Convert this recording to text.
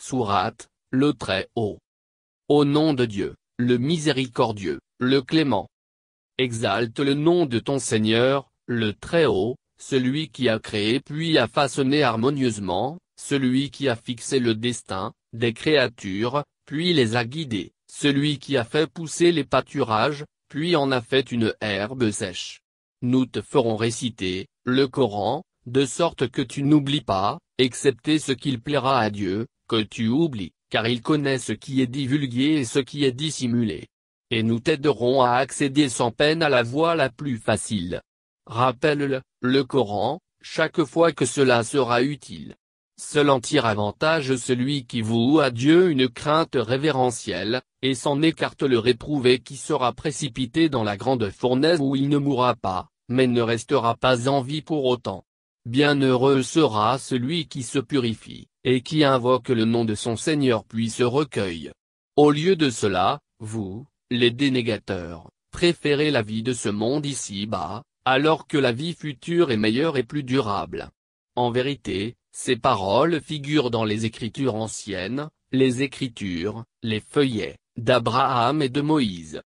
Sourate, le Très-Haut. Au nom de Dieu, le miséricordieux, le clément. Exalte le nom de ton Seigneur, le Très-Haut, celui qui a créé puis a façonné harmonieusement, celui qui a fixé le destin, des créatures, puis les a guidées, celui qui a fait pousser les pâturages, puis en a fait une herbe sèche. Nous te ferons réciter, le Coran, de sorte que tu n'oublies pas, excepté ce qu'il plaira à Dieu, que tu oublies, car il connaît ce qui est divulgué et ce qui est dissimulé. Et nous t'aiderons à accéder sans peine à la voie la plus facile. Rappelle-le, le Coran, chaque fois que cela sera utile. Seul en tire avantage celui qui voue à Dieu une crainte révérentielle, et s'en écarte le réprouvé qui sera précipité dans la grande fournaise où il ne mourra pas, mais ne restera pas en vie pour autant. Bienheureux sera celui qui se purifie et qui invoque le nom de son Seigneur puis se recueille. Au lieu de cela, vous, les dénégateurs, préférez la vie de ce monde ici-bas, alors que la vie future est meilleure et plus durable. En vérité, ces paroles figurent dans les Écritures anciennes, les Écritures, les feuillets, d'Abraham et de Moïse.